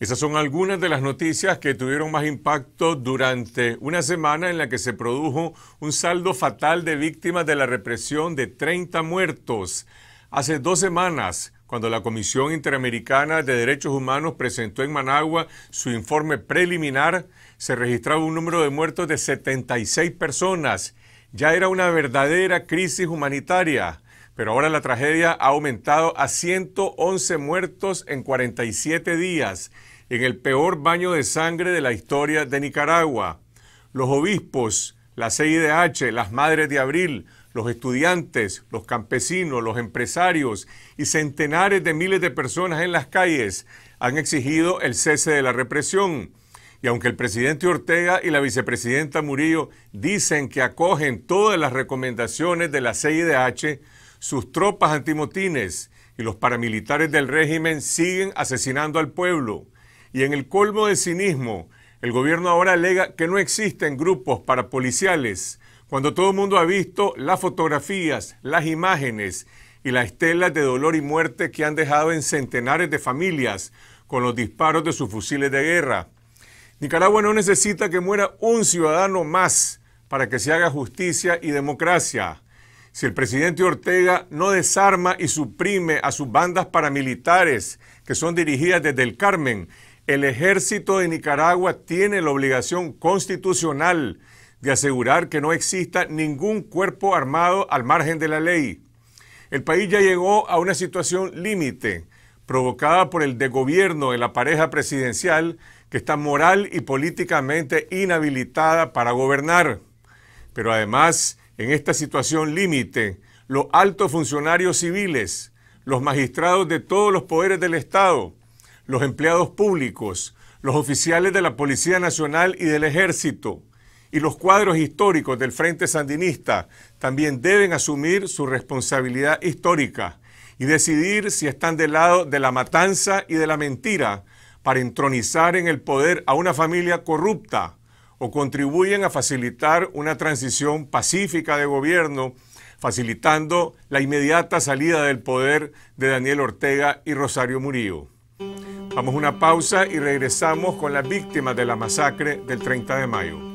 Esas son algunas de las noticias que tuvieron más impacto durante una semana en la que se produjo un saldo fatal de víctimas de la represión de 30 muertos. Hace dos semanas, cuando la Comisión Interamericana de Derechos Humanos presentó en Managua su informe preliminar, se registraba un número de muertos de 76 personas. Ya era una verdadera crisis humanitaria. Pero ahora la tragedia ha aumentado a 111 muertos en 47 días, en el peor baño de sangre de la historia de Nicaragua. Los obispos, la CIDH, las Madres de Abril, los estudiantes, los campesinos, los empresarios y centenares de miles de personas en las calles han exigido el cese de la represión. Y aunque el presidente Ortega y la vicepresidenta Murillo dicen que acogen todas las recomendaciones de la CIDH, sus tropas antimotines y los paramilitares del régimen siguen asesinando al pueblo. Y en el colmo del cinismo, el gobierno ahora alega que no existen grupos parapoliciales, cuando todo el mundo ha visto las fotografías, las imágenes y las estelas de dolor y muerte que han dejado en centenares de familias con los disparos de sus fusiles de guerra. Nicaragua no necesita que muera un ciudadano más para que se haga justicia y democracia. Si el presidente Ortega no desarma y suprime a sus bandas paramilitares que son dirigidas desde el Carmen, el ejército de Nicaragua tiene la obligación constitucional de asegurar que no exista ningún cuerpo armado al margen de la ley. El país ya llegó a una situación límite provocada por el desgobierno de la pareja presidencial que está moral y políticamente inhabilitada para gobernar. Pero además, en esta situación límite, los altos funcionarios civiles, los magistrados de todos los poderes del Estado, los empleados públicos, los oficiales de la Policía Nacional y del Ejército y los cuadros históricos del Frente Sandinista también deben asumir su responsabilidad histórica y decidir si están del lado de la matanza y de la mentira para entronizar en el poder a una familia corrupta, o contribuyen a facilitar una transición pacífica de gobierno, facilitando la inmediata salida del poder de Daniel Ortega y Rosario Murillo. Vamos a una pausa y regresamos con las víctimas de la masacre del 30 de mayo.